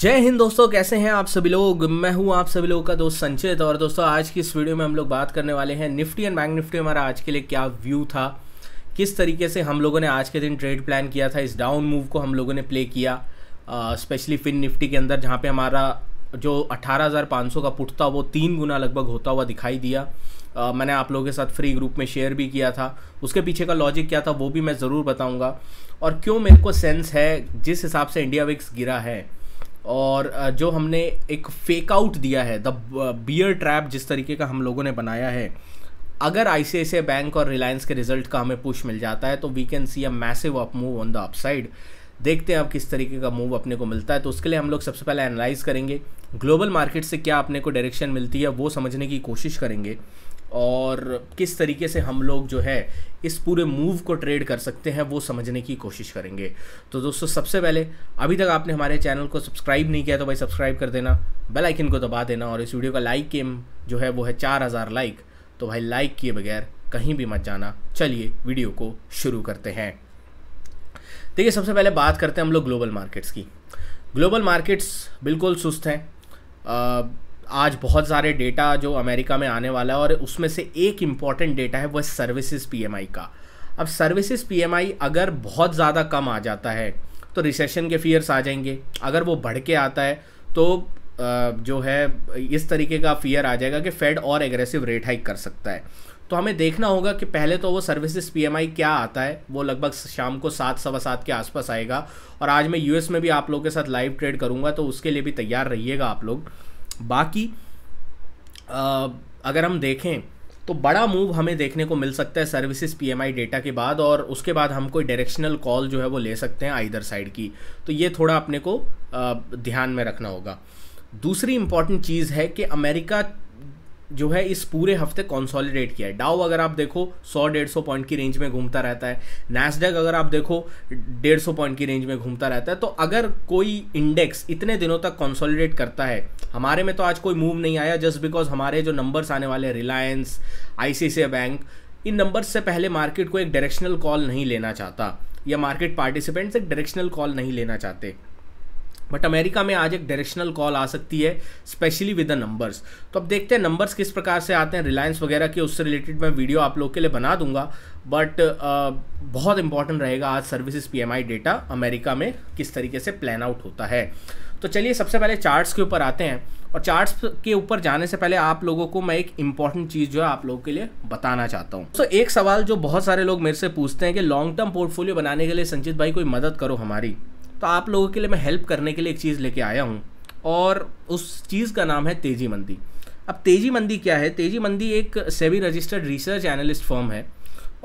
जय हिंद दोस्तों कैसे हैं आप सभी लोग मैं हूं आप सभी लोगों का दोस्त संचित और दोस्तों आज की इस वीडियो में हम लोग बात करने वाले हैं निफ्टी एंड बैंक निफ्टी हमारा आज के लिए क्या व्यू था किस तरीके से हम लोगों ने आज के दिन ट्रेड प्लान किया था इस डाउन मूव को हम लोगों ने प्ले किया स्पेशली फिन निफ्टी के अंदर जहाँ पर हमारा जो 18,500 का पुट था वो तीन गुना लगभग होता हुआ दिखाई दिया Uh, मैंने आप लोगों के साथ फ्री ग्रुप में शेयर भी किया था उसके पीछे का लॉजिक क्या था वो भी मैं ज़रूर बताऊंगा और क्यों मेरे को सेंस है जिस हिसाब से इंडिया विक्स गिरा है और जो हमने एक फेक आउट दिया है द बियर ट्रैप जिस तरीके का हम लोगों ने बनाया है अगर आई बैंक और रिलायंस के रिजल्ट का हमें पुश मिल जाता है तो we can see a massive up move on the upside देखते हैं अब किस तरीके का मूव अपने को मिलता है तो उसके लिए हम लोग सबसे पहले एनालाइज करेंगे ग्लोबल मार्केट से क्या अपने को डायरेक्शन मिलती है वो समझने की कोशिश करेंगे और किस तरीके से हम लोग जो है इस पूरे मूव को ट्रेड कर सकते हैं वो समझने की कोशिश करेंगे तो दोस्तों सबसे पहले अभी तक आपने हमारे चैनल को सब्सक्राइब नहीं किया तो भाई सब्सक्राइब कर देना बेल आइकन को दबा देना और इस वीडियो का लाइक एम जो है वो है चार हज़ार लाइक तो भाई लाइक किए बगैर कहीं भी मत जाना चलिए वीडियो को शुरू करते हैं देखिए सबसे पहले बात करते हैं हम लोग ग्लोबल मार्केट्स की ग्लोबल मार्केट्स बिल्कुल सुस्त हैं आज बहुत सारे डेटा जो अमेरिका में आने वाला है और उसमें से एक इम्पॉर्टेंट डेटा है वह सर्विसेज पीएमआई का अब सर्विसेज पीएमआई अगर बहुत ज़्यादा कम आ जाता है तो रिसेशन के फियर्स आ जाएंगे अगर वो बढ़ के आता है तो जो है इस तरीके का फियर आ जाएगा कि फेड और एग्रेसिव रेट हाइक कर सकता है तो हमें देखना होगा कि पहले तो वो सर्विसेज पीएमआई क्या आता है वो लगभग शाम को सात सवा सात के आसपास आएगा और आज मैं यूएस में भी आप लोगों के साथ लाइव ट्रेड करूँगा तो उसके लिए भी तैयार रहिएगा आप लोग बाकी अगर हम देखें तो बड़ा मूव हमें देखने को मिल सकता है सर्विसेज पीएमआई डेटा के बाद और उसके बाद हम कोई डायरेक्शनल कॉल जो है वो ले सकते हैं आइदर साइड की तो ये थोड़ा अपने को ध्यान में रखना होगा दूसरी इंपॉर्टेंट चीज़ है कि अमेरिका जो है इस पूरे हफ्ते कॉन्सॉलिडेट किया है डाउ अगर आप देखो 100 सौ पॉइंट की रेंज में घूमता रहता है नैसडेक अगर आप देखो डेढ़ सौ पॉइंट की रेंज में घूमता रहता है तो अगर कोई इंडेक्स इतने दिनों तक कॉन्सॉलिडेट करता है हमारे में तो आज कोई मूव नहीं आया जस्ट बिकॉज हमारे जो नंबर्स आने वाले रिलायंस आई बैंक इन नंबर्स से पहले मार्केट को एक डायरेक्शनल कॉल नहीं लेना चाहता या मार्केट पार्टिसिपेंट्स एक डायरेक्शनल कॉल नहीं लेना चाहते बट अमेरिका में आज एक डायरेक्शनल कॉल आ सकती है स्पेशली विद द नंबर्स तो अब देखते हैं नंबर्स किस प्रकार से आते हैं रिलायंस वगैरह के उससे रिलेटेड मैं वीडियो आप लोग के लिए बना दूंगा बट बहुत इंपॉर्टेंट रहेगा आज सर्विसेज पीएमआई डेटा अमेरिका में किस तरीके से प्लान आउट होता है तो चलिए सबसे पहले चार्ट्स के ऊपर आते हैं और चार्ट्स के ऊपर जाने से पहले आप लोगों को मैं एक इंपॉर्टेंट चीज़ जो है आप लोगों के लिए बताना चाहता हूँ तो so, एक सवाल जो बहुत सारे लोग मेरे से पूछते हैं कि लॉन्ग टर्म पोर्टफोलियो बनाने के लिए संचित भाई कोई मदद करो हमारी तो आप लोगों के लिए मैं हेल्प करने के लिए एक चीज़ लेके आया हूँ और उस चीज़ का नाम है तेजी मंदी अब तेजी मंदी क्या है तेजी मंदी एक सेवी रजिस्टर्ड रिसर्च एनालिस्ट फॉर्म है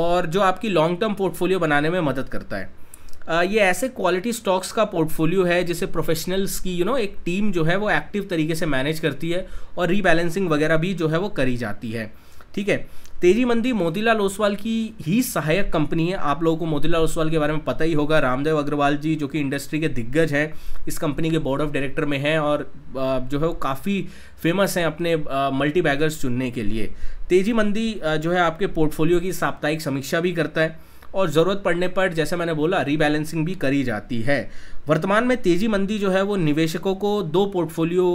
और जो आपकी लॉन्ग टर्म पोर्टफोलियो बनाने में मदद करता है ये ऐसे क्वालिटी स्टॉक्स का पोर्टफोलियो है जिसे प्रोफेशनल्स की यू you नो know, एक टीम जो है वो एक्टिव तरीके से मैनेज करती है और रीबैलेंसिंग वगैरह भी जो है वो करी जाती है ठीक है तेजी मंदी मोतीलाल ओसवाल की ही सहायक कंपनी है आप लोगों को मोतीलाल ओसवाल के बारे में पता ही होगा रामदेव अग्रवाल जी जो कि इंडस्ट्री के दिग्गज हैं इस कंपनी के बोर्ड ऑफ डायरेक्टर में हैं और जो है वो काफ़ी फेमस हैं अपने मल्टी बैगर्स चुनने के लिए तेजी मंदी जो है आपके पोर्टफोलियो की साप्ताहिक समीक्षा भी करता है और ज़रूरत पड़ने पर जैसे मैंने बोला रीबैलेंसिंग भी करी जाती है वर्तमान में तेजी मंदी जो है वो निवेशकों को दो पोर्टफोलियो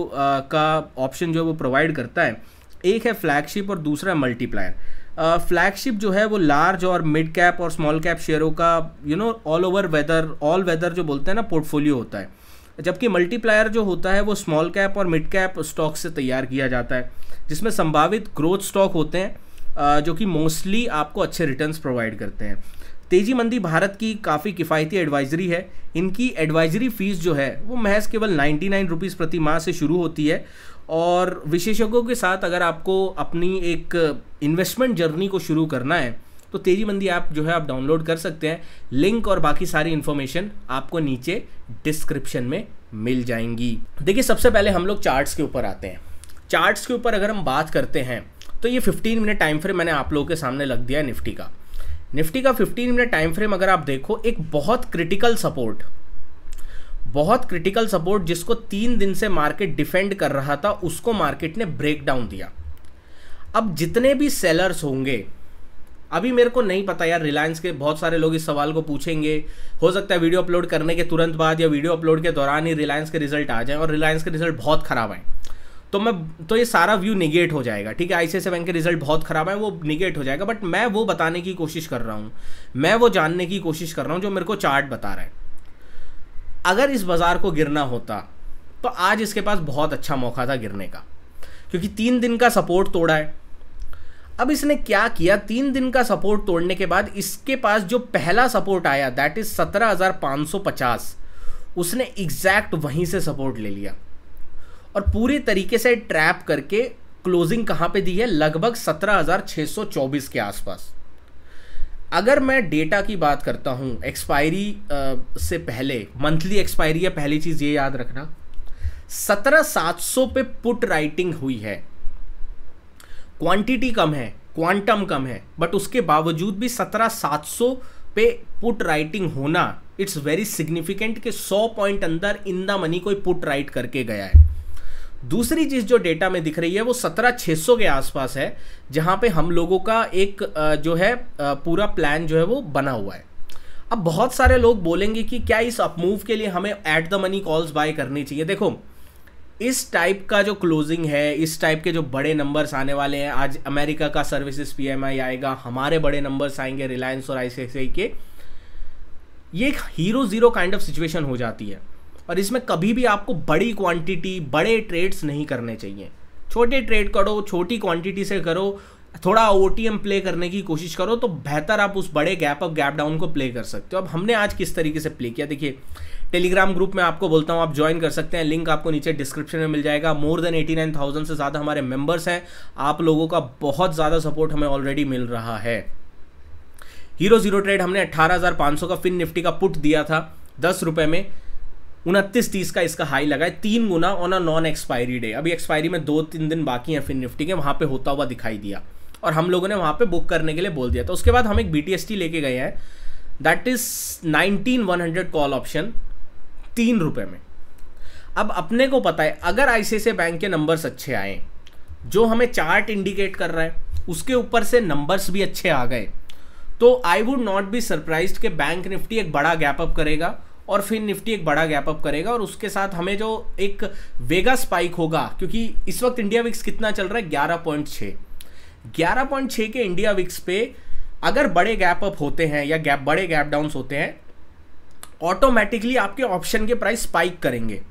का ऑप्शन जो है वो प्रोवाइड करता है एक है फ्लैगशिप और दूसरा मल्टीप्लायर फ्लैगशिप uh, जो है वो लार्ज और मिड कैप और स्मॉल कैप शेयरों का you know all over weather all weather जो बोलते हैं ना पोर्टफोलियो होता है जबकि मल्टीप्लायर जो होता है वो स्मॉल कैप और मिड कैप स्टॉक से तैयार किया जाता है जिसमें संभावित ग्रोथ स्टॉक होते हैं uh, जो कि मोस्टली आपको अच्छे रिटर्न्स प्रोवाइड करते हैं तेजी मंदी भारत की काफ़ी किफ़ायती एडवाइजरी है इनकी एडवाइजरी फ़ीस जो है वो महज केवल नाइन्टी नाइन रुपीज़ प्रति माह से शुरू होती है और विशेषज्ञों के साथ अगर आपको अपनी एक इन्वेस्टमेंट जर्नी को शुरू करना है तो तेजी मंदी ऐप जो है आप डाउनलोड कर सकते हैं लिंक और बाकी सारी इन्फॉर्मेशन आपको नीचे डिस्क्रिप्शन में मिल जाएंगी देखिए सबसे पहले हम लोग चार्ट्स के ऊपर आते हैं चार्ट्स के ऊपर अगर हम बात करते हैं तो ये 15 मिनट टाइम फ्रेम मैंने आप लोगों के सामने लग दिया है निफ्टी का निफ्टी का 15 मिनट टाइम फ्रेम अगर आप देखो एक बहुत क्रिटिकल सपोर्ट बहुत क्रिटिकल सपोर्ट जिसको तीन दिन से मार्केट डिफेंड कर रहा था उसको मार्केट ने ब्रेक डाउन दिया अब जितने भी सेलर्स होंगे अभी मेरे को नहीं पता यार रिलायंस के बहुत सारे लोग इस सवाल को पूछेंगे हो सकता है वीडियो अपलोड करने के तुरंत बाद या वीडियो अपलोड के दौरान ही रिलायंस के रिजल्ट आ जाए और रिलायंस के रिजल्ट बहुत खराब आए तो मैं तो ये सारा व्यू निगेट हो जाएगा ठीक है आईसीआई बैंक के रिजल्ट बहुत खराब है वो निगेट हो जाएगा बट मैं वो बताने की कोशिश कर रहा हूँ मैं वो जानने की कोशिश कर रहा हूँ जो मेरे को चार्ट बता रहा है अगर इस बाज़ार को गिरना होता तो आज इसके पास बहुत अच्छा मौका था गिरने का क्योंकि तीन दिन का सपोर्ट तोड़ा है अब इसने क्या किया तीन दिन का सपोर्ट तोड़ने के बाद इसके पास जो पहला सपोर्ट आया दैट इज़ सत्रह हज़ार पाँच सौ पचास उसने एग्जैक्ट वहीं से सपोर्ट ले लिया और पूरे तरीके से ट्रैप करके क्लोजिंग कहाँ पे दी है लगभग 17,624 के आसपास अगर मैं डेटा की बात करता हूँ एक्सपायरी से पहले मंथली एक्सपायरी है पहली चीज़ ये याद रखना सत्रह सात सौ पे पुट राइटिंग हुई है क्वांटिटी कम है क्वांटम कम है बट उसके बावजूद भी सत्रह सात पे पुट राइटिंग होना इट्स वेरी सिग्निफिकेंट कि सौ पॉइंट अंदर इन द मनी कोई पुट राइट करके गया है दूसरी चीज़ जो डेटा में दिख रही है वो सत्रह छः सौ के आसपास है जहाँ पे हम लोगों का एक जो है पूरा प्लान जो है वो बना हुआ है अब बहुत सारे लोग बोलेंगे कि क्या इस अपमूव के लिए हमें at the money calls buy करनी चाहिए देखो इस टाइप का जो क्लोजिंग है इस टाइप के जो बड़े नंबर्स आने वाले हैं आज अमेरिका का सर्विसेज पीएमआई आएगा हमारे बड़े नंबर्स आएंगे रिलायंस और आईसीआईसीआई के ये एक hero zero kind of situation हो जाती है और इसमें कभी भी आपको बड़ी क्वांटिटी बड़े ट्रेड्स नहीं करने चाहिए छोटे ट्रेड करो छोटी क्वांटिटी से करो थोड़ा ओ प्ले करने की कोशिश करो तो बेहतर आप उस बड़े गैप अप गैप डाउन को प्ले कर सकते हो अब हमने आज किस तरीके से प्ले किया देखिए टेलीग्राम ग्रुप में आपको बोलता हूँ आप ज्वाइन कर सकते हैं लिंक आपको नीचे डिस्क्रिप्शन में मिल जाएगा more than eighty nine thousand से ज़्यादा हमारे मेंबर्स हैं आप लोगों का बहुत ज़्यादा सपोर्ट हमें ऑलरेडी मिल रहा है हीरो जीरो ट्रेड हमने सौ का फिन निफ्टी का पुट दिया था दस रुपये में उनतीस तीस का इसका हाई लगा है तीन गुना on a non expiry day अभी एक्सपायरी में दो तीन दिन बाकी हैं फिर निफ्टी के वहाँ पे होता हुआ दिखाई दिया और हम लोगों ने वहाँ पे बुक करने के लिए बोल दिया तो उसके बाद हम एक बी लेके गए हैं that is nineteen one hundred call option तीन रुपये में अब अपने को पता है अगर आई बैंक के नंबर्स अच्छे आए जो हमें चार्ट इंडिकेट कर रहा है उसके ऊपर से नंबर्स भी अच्छे आ गए तो I would not be surprise कि बैंक निफ्टी एक बड़ा गैप अप करेगा और फिर निफ्टी एक बड़ा गैप अप करेगा और उसके साथ हमें जो एक वेगा स्पाइक होगा क्योंकि इस वक्त इंडिया विक्स कितना चल रहा है ग्यारह पॉइंट छः ग्यारह पॉइंट छः के इंडिया विक्स पे अगर बड़े गैप अप होते हैं या गैप बड़े गैप डाउन होते हैं ऑटोमेटिकली आपके ऑप्शन के प्राइस स्पाइक करेंगे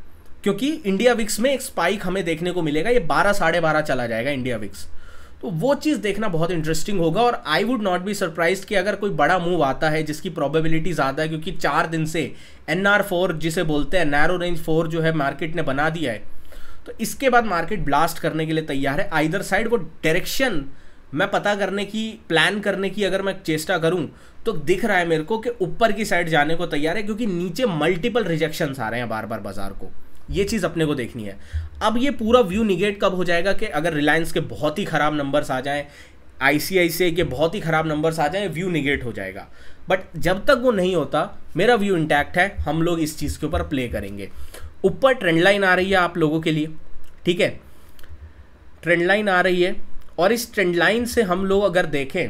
क्योंकि इंडिया विक्स में एक स्पाइक हमें देखने को मिलेगा ये बारह साढ़े बारह चला जाएगा इंडिया विक्स तो वो चीज़ देखना बहुत इंटरेस्टिंग होगा और I would not be surprise कि अगर कोई बड़ा मूव आता है जिसकी प्रॉबेबिलिटी ज़्यादा है क्योंकि चार दिन से एन आर फोर जिसे बोलते हैं नैरो रेंज फोर जो है मार्केट ने बना दिया है तो इसके बाद मार्केट ब्लास्ट करने के लिए तैयार है आइदर साइड वो डायरेक्शन मैं पता करने की प्लान करने की अगर मैं चेष्टा करूं तो दिख रहा है मेरे को कि ऊपर की साइड जाने को तैयार है क्योंकि नीचे मल्टीपल रिजेक्शंस आ रहे हैं बार बार बाजार को ये चीज़ अपने को देखनी है अब ये पूरा व्यू निगेट कब हो जाएगा कि अगर रिलायंस के बहुत ही ख़राब नंबर्स आ जाएँ आई के बहुत ही ख़राब नंबर्स आ जाएँ व्यू निगेट हो जाएगा बट जब तक वो नहीं होता मेरा व्यू इंटैक्ट है हम लोग इस चीज़ के ऊपर प्ले करेंगे ऊपर ट्रेंड लाइन आ रही है आप लोगों के लिए ठीक है ट्रेंड लाइन आ रही है और इस ट्रेंड लाइन से हम लोग अगर देखें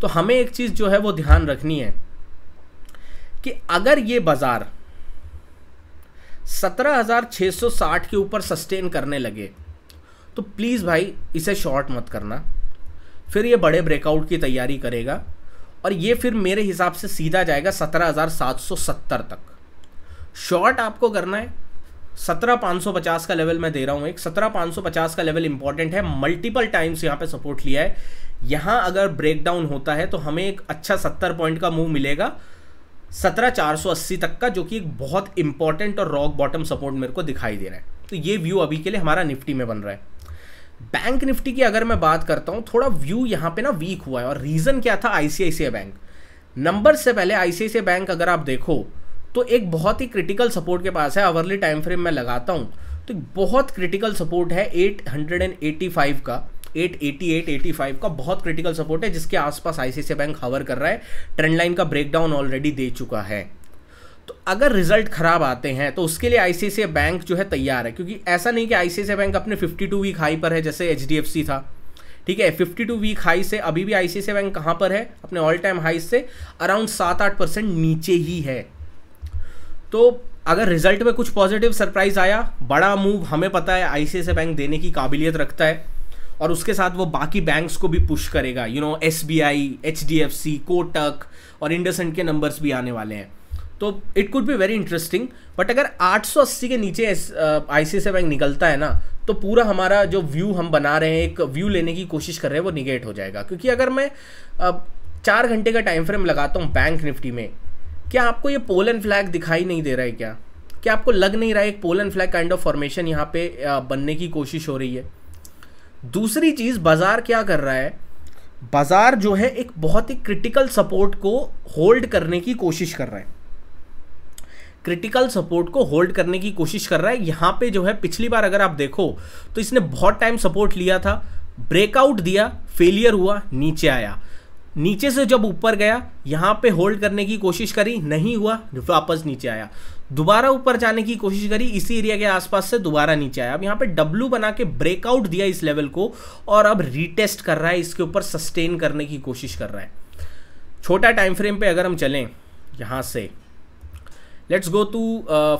तो हमें एक चीज़ जो है वो ध्यान रखनी है कि अगर ये बाज़ार 17,660 के ऊपर सस्टेन करने लगे तो प्लीज़ भाई इसे शॉर्ट मत करना फिर ये बड़े ब्रेकआउट की तैयारी करेगा और ये फिर मेरे हिसाब से सीधा जाएगा 17,770 तक शॉर्ट आपको करना है 17,550 का लेवल मैं दे रहा हूँ एक 17,550 का लेवल इंपॉर्टेंट है मल्टीपल टाइम्स यहाँ पे सपोर्ट लिया है यहाँ अगर ब्रेकडाउन होता है तो हमें एक अच्छा 70 पॉइंट का मूव मिलेगा सत्रह चार सौ अस्सी तक का जो कि एक बहुत इंपॉर्टेंट और रॉक बॉटम सपोर्ट मेरे को दिखाई दे रहा है तो ये व्यू अभी के लिए हमारा निफ्टी में बन रहा है बैंक निफ्टी की अगर मैं बात करता हूँ थोड़ा व्यू यहाँ पे ना वीक हुआ है और रीज़न क्या था आईसीआईसीआई बैंक नंबर से पहले आईसीआईसीआई बैंक अगर आप देखो तो एक बहुत ही क्रिटिकल सपोर्ट के पास है अवरली टाइम फ्रेम में लगाता हूँ तो बहुत क्रिटिकल सपोर्ट है 885 का 888 85 का बहुत क्रिटिकल सपोर्ट है जिसके आसपास आईसीआईसीआई बैंक हवर कर रहा है ट्रेंड लाइन का ब्रेकडाउन ऑलरेडी दे चुका है तो अगर रिजल्ट खराब आते हैं तो उसके लिए आईसीआईसीआई बैंक जो है तैयार है क्योंकि ऐसा नहीं कि आईसीआईसीआई बैंक अपने 52 वीक हाई पर है जैसे एच था ठीक है 52 वीक हाई से अभी भी आईसीआईसीआई बैंक कहां पर है अपने ऑल टाइम हाई से अराउंड सात आठ परसेंट नीचे ही है तो अगर रिजल्ट में कुछ पॉजिटिव सरप्राइज आया बड़ा मूव हमें पता है आईसीआईसीआई बैंक देने की काबिलियत रखता है और उसके साथ वो बाकी बैंक्स को भी पुश करेगा you know S B I H D F C Kotak और इंडसेंट के नंबर्स भी आने वाले हैं तो it could be very interesting but अगर 880 के नीचे आई सी बैंक निकलता है ना तो पूरा हमारा जो व्यू हम बना रहे हैं एक व्यू लेने की कोशिश कर रहे हैं वो निगेट हो जाएगा क्योंकि अगर मैं uh, चार घंटे का टाइम फ्रेम लगाता हूँ बैंक निफ्टी में क्या आपको ये पोलन फ्लैग दिखाई नहीं दे रहा है क्या क्या आपको लग नहीं रहा है एक pole and flag kind of formation यहाँ पे uh, बनने की कोशिश हो रही है दूसरी चीज़ बाज़ार क्या कर रहा है बाज़ार जो है एक बहुत ही क्रिटिकल सपोर्ट को होल्ड करने की कोशिश कर रहा है क्रिटिकल सपोर्ट को होल्ड करने की कोशिश कर रहा है यहां पे जो है पिछली बार अगर आप देखो तो इसने बहुत टाइम सपोर्ट लिया था ब्रेकआउट दिया फेलियर हुआ नीचे आया नीचे से जब ऊपर गया यहाँ पे होल्ड करने की कोशिश करी नहीं हुआ वापस नीचे आया दोबारा ऊपर जाने की कोशिश करी इसी एरिया के आसपास से दोबारा नीचे आया अब यहाँ पे डब्लू बना के ब्रेकआउट दिया इस लेवल को और अब रीटेस्ट कर रहा है इसके ऊपर सस्टेन करने की कोशिश कर रहा है छोटा टाइम फ्रेम पे अगर हम चलें यहाँ से let's go to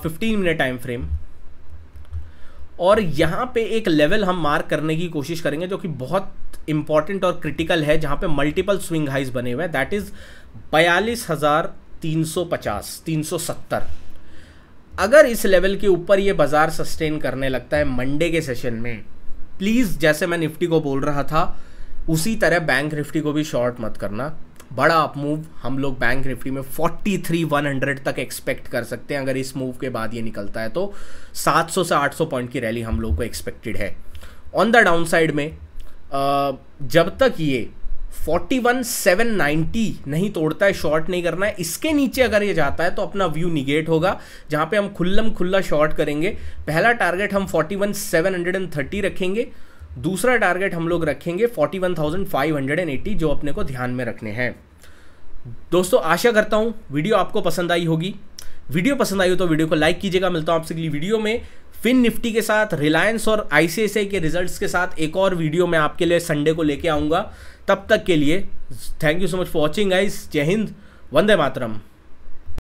fifteen minute time frame और यहाँ पे एक लेवल हम मार्क करने की कोशिश करेंगे जो कि बहुत इंपॉर्टेंट और क्रिटिकल है जहां पे मल्टीपल स्विंग हाइज बने हुए हैं दैट इज़ बयालीस हज़ार तीन सौ पचास तीन सौ सत्तर अगर इस लेवल के ऊपर ये बाज़ार सस्टेन करने लगता है मंडे के सेशन में प्लीज़ जैसे मैं निफ्टी को बोल रहा था उसी तरह बैंक निफ्टी को भी शॉर्ट मत करना बड़ा अप मूव हम लोग बैंक निफ्टी में 43100 तक एक्सपेक्ट कर सकते हैं अगर इस मूव के बाद ये निकलता है तो 700 से 800 पॉइंट की रैली हम लोग को एक्सपेक्टेड है ऑन द डाउन साइड में जब तक ये 41790 नहीं तोड़ता है शॉर्ट नहीं करना है इसके नीचे अगर ये जाता है तो अपना व्यू निगेट होगा जहां पे हम खुल्लम खुल्ला शॉर्ट करेंगे पहला टारगेट हम 41730 रखेंगे दूसरा टारगेट हम लोग रखेंगे 41580 जो अपने को ध्यान में रखने हैं दोस्तों आशा करता हूँ वीडियो आपको पसंद आई होगी वीडियो पसंद आई हो तो वीडियो को लाइक कीजिएगा मिलता हूँ आपसे अगली वीडियो में फिन निफ्टी के साथ रिलायंस और आईसीआईसीआई के रिजल्ट्स के साथ एक और वीडियो मैं आपके लिए संडे को लेके आऊँगा तब तक के लिए thank you so much for watching guys जय हिंद वंदे मातरम